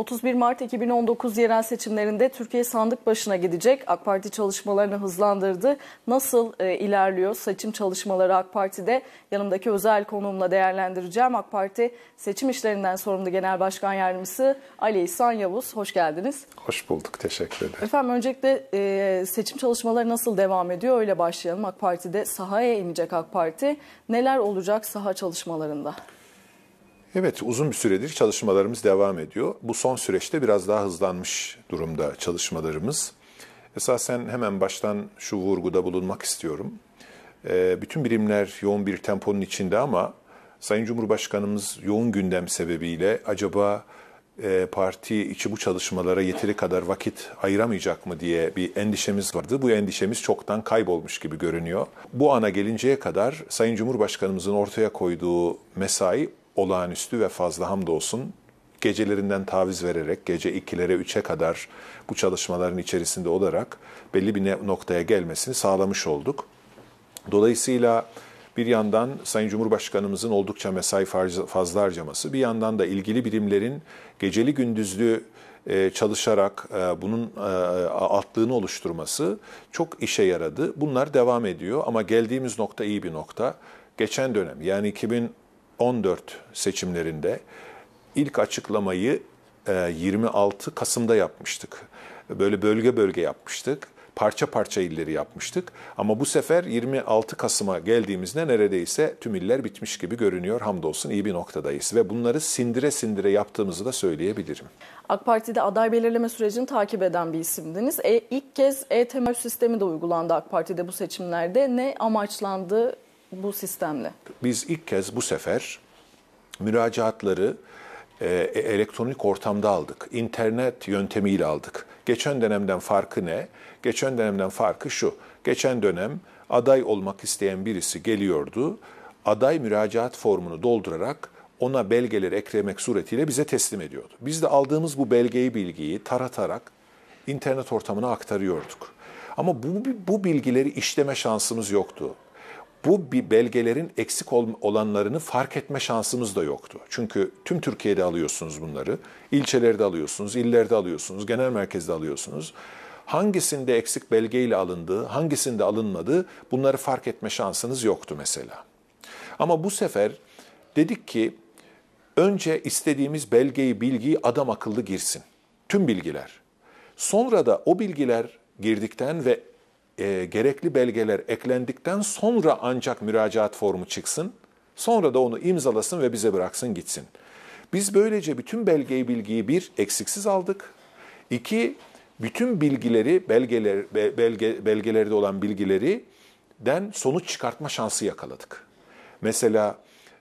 31 Mart 2019 yerel seçimlerinde Türkiye sandık başına gidecek. AK Parti çalışmalarını hızlandırdı. Nasıl e, ilerliyor seçim çalışmaları AK Parti'de? Yanımdaki özel konuğumla değerlendireceğim. AK Parti seçim işlerinden sorumlu Genel Başkan Yardımcısı Ali İhsan Yavuz. Hoş geldiniz. Hoş bulduk. Teşekkür ederim. Efendim öncelikle e, seçim çalışmaları nasıl devam ediyor? Öyle başlayalım. AK Parti'de sahaya inecek AK Parti. Neler olacak saha çalışmalarında? Evet, uzun bir süredir çalışmalarımız devam ediyor. Bu son süreçte biraz daha hızlanmış durumda çalışmalarımız. Esasen hemen baştan şu vurguda bulunmak istiyorum. Ee, bütün birimler yoğun bir temponun içinde ama Sayın Cumhurbaşkanımız yoğun gündem sebebiyle acaba e, parti içi bu çalışmalara yeteri kadar vakit ayıramayacak mı diye bir endişemiz vardı. Bu endişemiz çoktan kaybolmuş gibi görünüyor. Bu ana gelinceye kadar Sayın Cumhurbaşkanımızın ortaya koyduğu mesai olağanüstü ve fazla hamdolsun gecelerinden taviz vererek gece 2'lere 3'e kadar bu çalışmaların içerisinde olarak belli bir noktaya gelmesini sağlamış olduk. Dolayısıyla bir yandan Sayın Cumhurbaşkanımızın oldukça mesai fazla harcaması, bir yandan da ilgili birimlerin geceli gündüzlü e, çalışarak e, bunun e, altlığını oluşturması çok işe yaradı. Bunlar devam ediyor ama geldiğimiz nokta iyi bir nokta. Geçen dönem yani 2000 14 seçimlerinde ilk açıklamayı 26 e, Kasım'da yapmıştık. Böyle bölge bölge yapmıştık. Parça parça illeri yapmıştık. Ama bu sefer 26 Kasım'a geldiğimizde neredeyse tüm iller bitmiş gibi görünüyor. Hamdolsun iyi bir noktadayız ve bunları sindire sindire yaptığımızı da söyleyebilirim. AK Parti'de aday belirleme sürecini takip eden bir isimdiniz. E, ilk kez e-temel sistemi de uygulandı AK Parti'de bu seçimlerde. Ne amaçlandı, bu sistemle? Biz ilk kez bu sefer müracaatları e, e, elektronik ortamda aldık. İnternet yöntemiyle aldık. Geçen dönemden farkı ne? Geçen dönemden farkı şu. Geçen dönem aday olmak isteyen birisi geliyordu. Aday müracaat formunu doldurarak ona belgeleri eklemek suretiyle bize teslim ediyordu. Biz de aldığımız bu belgeyi bilgiyi taratarak internet ortamına aktarıyorduk. Ama bu, bu bilgileri işleme şansımız yoktu bu bir belgelerin eksik olanlarını fark etme şansımız da yoktu. Çünkü tüm Türkiye'de alıyorsunuz bunları. İlçelerde alıyorsunuz, illerde alıyorsunuz, genel merkezde alıyorsunuz. Hangisinde eksik belgeyle alındığı, hangisinde alınmadığı bunları fark etme şansınız yoktu mesela. Ama bu sefer dedik ki önce istediğimiz belgeyi, bilgiyi adam akıllı girsin. Tüm bilgiler. Sonra da o bilgiler girdikten ve e, gerekli belgeler eklendikten sonra ancak müracaat formu çıksın. Sonra da onu imzalasın ve bize bıraksın gitsin. Biz böylece bütün belgeyi bilgiyi bir eksiksiz aldık. İki bütün bilgileri belgeler belge, belgelerde olan bilgileri den sonuç çıkartma şansı yakaladık. Mesela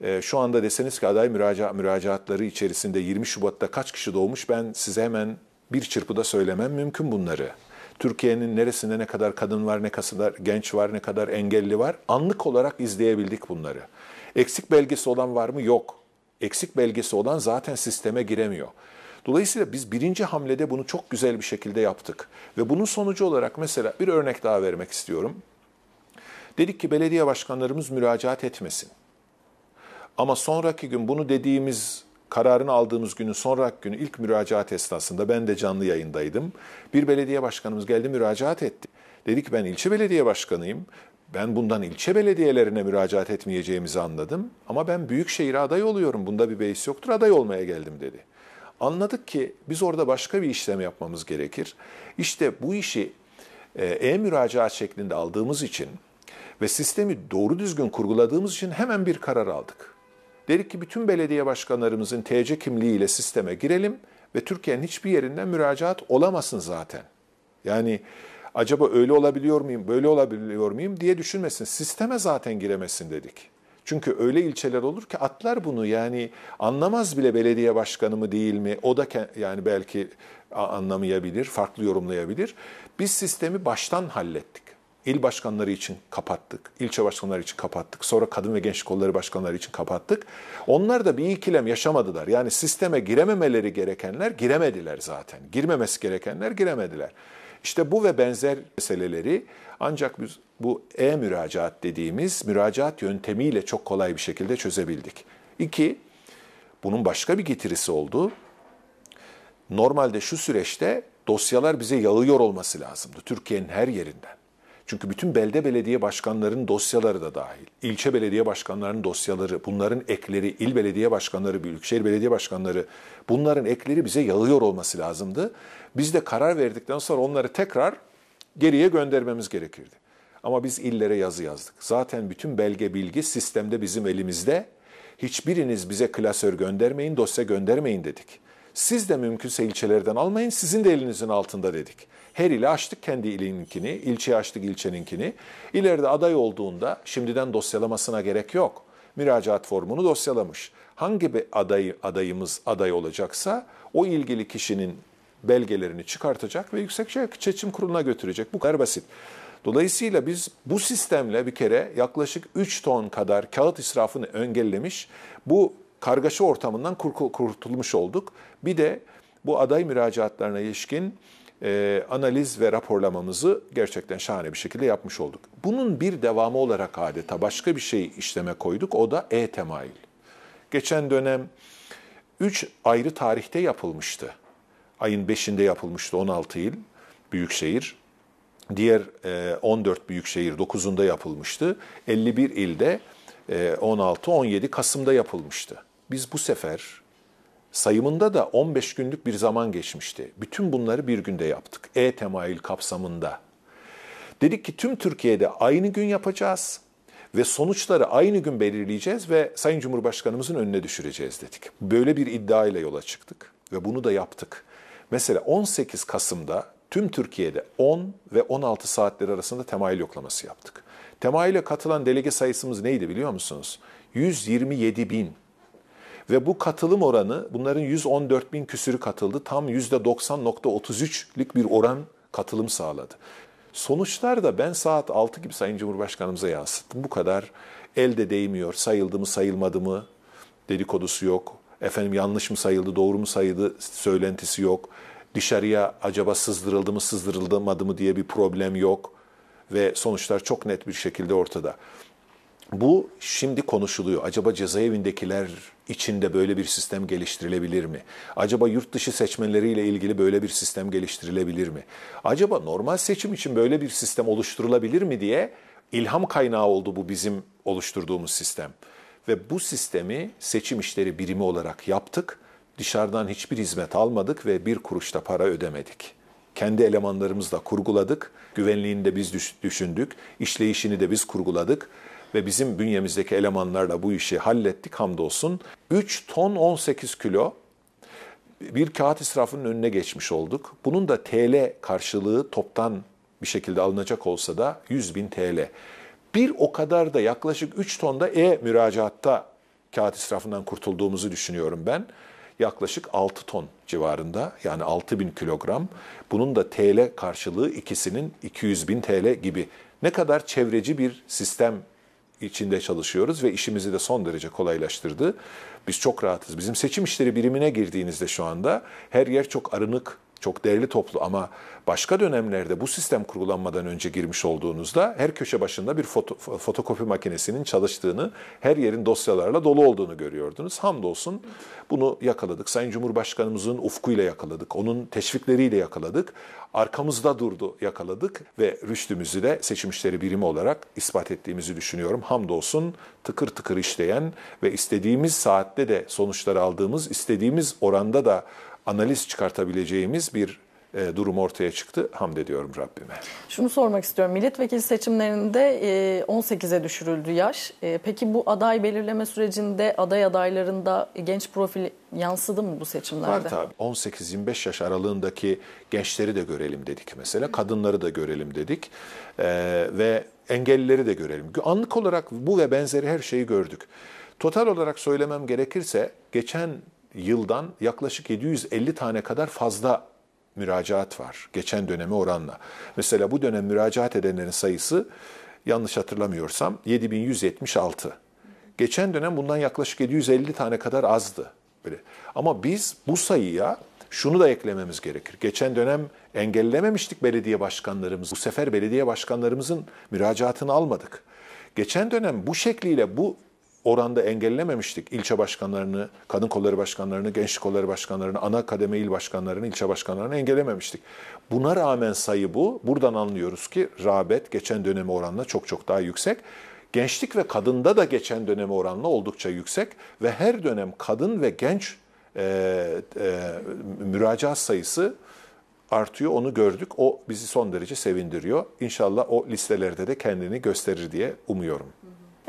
e, şu anda deseniz ki aday müraca, müracaatları içerisinde 20 Şubat'ta kaç kişi doğmuş ben size hemen bir çırpıda söylemem mümkün bunları. Türkiye'nin neresinde ne kadar kadın var, ne kadar genç var, ne kadar engelli var. Anlık olarak izleyebildik bunları. Eksik belgesi olan var mı? Yok. Eksik belgesi olan zaten sisteme giremiyor. Dolayısıyla biz birinci hamlede bunu çok güzel bir şekilde yaptık. Ve bunun sonucu olarak mesela bir örnek daha vermek istiyorum. Dedik ki belediye başkanlarımız müracaat etmesin. Ama sonraki gün bunu dediğimiz kararını aldığımız günün sonraki günü ilk müracaat esnasında ben de canlı yayındaydım. Bir belediye başkanımız geldi müracaat etti. Dedi ki ben ilçe belediye başkanıyım. Ben bundan ilçe belediyelerine müracaat etmeyeceğimizi anladım. Ama ben büyük büyükşehir aday oluyorum. Bunda bir beis yoktur. Aday olmaya geldim dedi. Anladık ki biz orada başka bir işlem yapmamız gerekir. İşte bu işi e, e-müracaat şeklinde aldığımız için ve sistemi doğru düzgün kurguladığımız için hemen bir karar aldık. Dedik ki bütün belediye başkanlarımızın TC kimliğiyle sisteme girelim ve Türkiye'nin hiçbir yerinden müracaat olamasın zaten. Yani acaba öyle olabiliyor muyum, böyle olabiliyor muyum diye düşünmesin. Sisteme zaten giremesin dedik. Çünkü öyle ilçeler olur ki atlar bunu yani anlamaz bile belediye başkanı mı değil mi? O da yani belki anlamayabilir, farklı yorumlayabilir. Biz sistemi baştan hallettik il başkanları için kapattık, ilçe başkanları için kapattık, sonra kadın ve genç kolları başkanları için kapattık. Onlar da bir ikilem yaşamadılar. Yani sisteme girememeleri gerekenler giremediler zaten. Girmemesi gerekenler giremediler. İşte bu ve benzer meseleleri ancak biz bu e-müracaat dediğimiz müracaat yöntemiyle çok kolay bir şekilde çözebildik. İki, bunun başka bir getirisi oldu. Normalde şu süreçte dosyalar bize yağıyor olması lazımdı Türkiye'nin her yerinden. Çünkü bütün belde belediye başkanlarının dosyaları da dahil. ilçe belediye başkanlarının dosyaları, bunların ekleri, il belediye başkanları, büyükşehir belediye başkanları, bunların ekleri bize yağıyor olması lazımdı. Biz de karar verdikten sonra onları tekrar geriye göndermemiz gerekirdi. Ama biz illere yazı yazdık. Zaten bütün belge bilgi sistemde bizim elimizde. Hiçbiriniz bize klasör göndermeyin, dosya göndermeyin dedik. Siz de mümkünse ilçelerden almayın, sizin de elinizin altında dedik. Her ile açtık kendi ilinkini, ilçeye açtık ilçeninkini. İleride aday olduğunda şimdiden dosyalamasına gerek yok. Müracaat formunu dosyalamış. Hangi bir aday, adayımız aday olacaksa o ilgili kişinin belgelerini çıkartacak ve Yüksek Seçim Kurulu'na götürecek. Bu kadar basit. Dolayısıyla biz bu sistemle bir kere yaklaşık 3 ton kadar kağıt israfını engellemiş, bu kargaşa ortamından kurtulmuş olduk. Bir de bu aday müracaatlarına ilişkin e, analiz ve raporlamamızı gerçekten şahane bir şekilde yapmış olduk. Bunun bir devamı olarak adeta başka bir şey işleme koyduk. O da e temayil. Geçen dönem 3 ayrı tarihte yapılmıştı. Ayın 5'inde yapılmıştı 16 il, büyükşehir. Diğer 14 e, büyükşehir 9'unda yapılmıştı. 51 ilde 16-17 e, Kasım'da yapılmıştı biz bu sefer sayımında da 15 günlük bir zaman geçmişti. Bütün bunları bir günde yaptık. E-temayül kapsamında. Dedik ki tüm Türkiye'de aynı gün yapacağız ve sonuçları aynı gün belirleyeceğiz ve Sayın Cumhurbaşkanımızın önüne düşüreceğiz dedik. Böyle bir iddia ile yola çıktık ve bunu da yaptık. Mesela 18 Kasım'da tüm Türkiye'de 10 ve 16 saatler arasında temayül yoklaması yaptık. Temayüle katılan delege sayısımız neydi biliyor musunuz? 127 bin. Ve bu katılım oranı bunların 114 bin küsürü katıldı. Tam %90.33'lük bir oran katılım sağladı. Sonuçlar da ben saat 6 gibi Sayın Cumhurbaşkanımıza yansıttım. Bu kadar elde değmiyor, sayıldı mı sayılmadı mı dedikodusu yok. Efendim yanlış mı sayıldı, doğru mu sayıldı söylentisi yok. Dışarıya acaba sızdırıldı mı, sızdırılmadı mı diye bir problem yok. Ve sonuçlar çok net bir şekilde ortada. Bu şimdi konuşuluyor. Acaba cezaevindekiler içinde böyle bir sistem geliştirilebilir mi? Acaba yurt dışı seçmenleriyle ilgili böyle bir sistem geliştirilebilir mi? Acaba normal seçim için böyle bir sistem oluşturulabilir mi diye ilham kaynağı oldu bu bizim oluşturduğumuz sistem. Ve bu sistemi seçim işleri birimi olarak yaptık. Dışarıdan hiçbir hizmet almadık ve bir kuruşta para ödemedik. Kendi elemanlarımızla kurguladık. Güvenliğini de biz düşündük. İşleyişini de biz kurguladık ve bizim bünyemizdeki elemanlarla bu işi hallettik hamdolsun. 3 ton 18 kilo bir kağıt israfının önüne geçmiş olduk. Bunun da TL karşılığı toptan bir şekilde alınacak olsa da 100 bin TL. Bir o kadar da yaklaşık 3 tonda e-müracaatta kağıt israfından kurtulduğumuzu düşünüyorum ben. Yaklaşık 6 ton civarında yani 6 bin kilogram. Bunun da TL karşılığı ikisinin 200 bin TL gibi. Ne kadar çevreci bir sistem içinde çalışıyoruz ve işimizi de son derece kolaylaştırdı. Biz çok rahatız. Bizim seçim işleri birimine girdiğinizde şu anda her yer çok arınık, çok değerli toplu ama başka dönemlerde bu sistem kurgulanmadan önce girmiş olduğunuzda her köşe başında bir foto, fotokopi makinesinin çalıştığını, her yerin dosyalarla dolu olduğunu görüyordunuz. Hamdolsun bunu yakaladık. Sayın Cumhurbaşkanımızın ufkuyla yakaladık, onun teşvikleriyle yakaladık. Arkamızda durdu yakaladık ve rüştümüzü de seçim işleri birimi olarak ispat ettiğimizi düşünüyorum. Hamdolsun tıkır tıkır işleyen ve istediğimiz saatte de sonuçları aldığımız, istediğimiz oranda da analiz çıkartabileceğimiz bir e, durum ortaya çıktı. Hamd ediyorum Rabbime. Şunu sormak istiyorum. Milletvekili seçimlerinde 18'e düşürüldü yaş. E, peki bu aday belirleme sürecinde aday adaylarında genç profil yansıdı mı bu seçimlerde? Var tabii. 18-25 yaş aralığındaki gençleri de görelim dedik mesela. Kadınları da görelim dedik. E, ve engellileri de görelim. Anlık olarak bu ve benzeri her şeyi gördük. Total olarak söylemem gerekirse geçen yıldan yaklaşık 750 tane kadar fazla müracaat var geçen döneme oranla. Mesela bu dönem müracaat edenlerin sayısı yanlış hatırlamıyorsam 7176. Geçen dönem bundan yaklaşık 750 tane kadar azdı. Böyle. Ama biz bu sayıya şunu da eklememiz gerekir. Geçen dönem engellememiştik belediye başkanlarımız. Bu sefer belediye başkanlarımızın müracaatını almadık. Geçen dönem bu şekliyle bu oranda engellememiştik. İlçe başkanlarını, kadın kolları başkanlarını, gençlik kolları başkanlarını, ana kademe il başkanlarını, ilçe başkanlarını engellememiştik. Buna rağmen sayı bu. Buradan anlıyoruz ki rağbet geçen döneme oranla çok çok daha yüksek. Gençlik ve kadında da geçen döneme oranla oldukça yüksek ve her dönem kadın ve genç e, e, müracaat sayısı artıyor. Onu gördük. O bizi son derece sevindiriyor. İnşallah o listelerde de kendini gösterir diye umuyorum.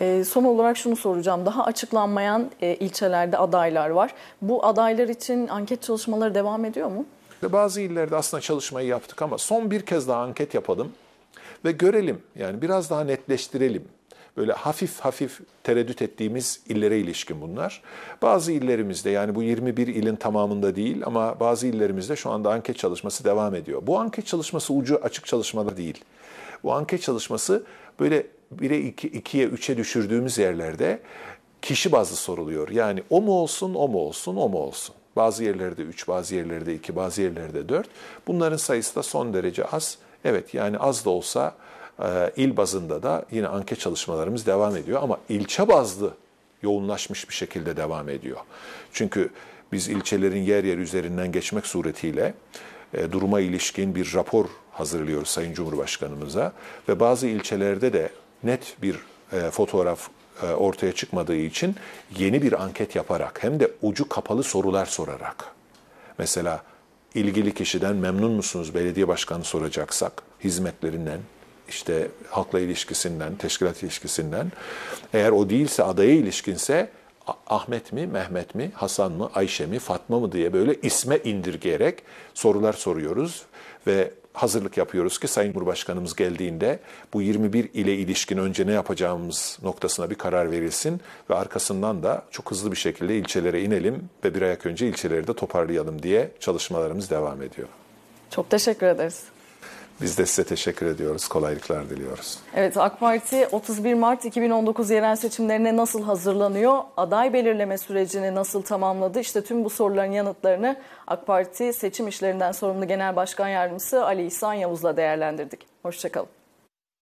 Ee, son olarak şunu soracağım. Daha açıklanmayan e, ilçelerde adaylar var. Bu adaylar için anket çalışmaları devam ediyor mu? Bazı illerde aslında çalışmayı yaptık ama son bir kez daha anket yapalım ve görelim yani biraz daha netleştirelim. Böyle hafif hafif tereddüt ettiğimiz illere ilişkin bunlar. Bazı illerimizde yani bu 21 ilin tamamında değil ama bazı illerimizde şu anda anket çalışması devam ediyor. Bu anket çalışması ucu açık çalışmada değil. Bu anket çalışması böyle 1'e 2, 2'ye 3'e düşürdüğümüz yerlerde kişi bazlı soruluyor. Yani o mu olsun, o mu olsun, o mu olsun? Bazı yerlerde 3, bazı yerlerde 2, bazı yerlerde 4. Bunların sayısı da son derece az. Evet yani az da olsa e, il bazında da yine anket çalışmalarımız devam ediyor ama ilçe bazlı yoğunlaşmış bir şekilde devam ediyor. Çünkü biz ilçelerin yer yer üzerinden geçmek suretiyle e, duruma ilişkin bir rapor hazırlıyoruz Sayın Cumhurbaşkanımıza ve bazı ilçelerde de net bir e, fotoğraf e, ortaya çıkmadığı için yeni bir anket yaparak hem de ucu kapalı sorular sorarak mesela ilgili kişiden memnun musunuz belediye başkanı soracaksak hizmetlerinden işte halkla ilişkisinden, teşkilat ilişkisinden. Eğer o değilse adaya ilişkinse Ahmet mi, Mehmet mi, Hasan mı, Ayşe mi, Fatma mı diye böyle isme indirgeyerek sorular soruyoruz ve hazırlık yapıyoruz ki Sayın Cumhurbaşkanımız geldiğinde bu 21 ile ilişkin önce ne yapacağımız noktasına bir karar verilsin ve arkasından da çok hızlı bir şekilde ilçelere inelim ve bir ayak önce ilçeleri de toparlayalım diye çalışmalarımız devam ediyor. Çok teşekkür ederiz. Biz de size teşekkür ediyoruz. Kolaylıklar diliyoruz. Evet AK Parti 31 Mart 2019 yerel seçimlerine nasıl hazırlanıyor? Aday belirleme sürecini nasıl tamamladı? İşte tüm bu soruların yanıtlarını AK Parti seçim işlerinden sorumlu Genel Başkan Yardımcısı Ali İhsan Yavuz'la değerlendirdik. Hoşçakalın.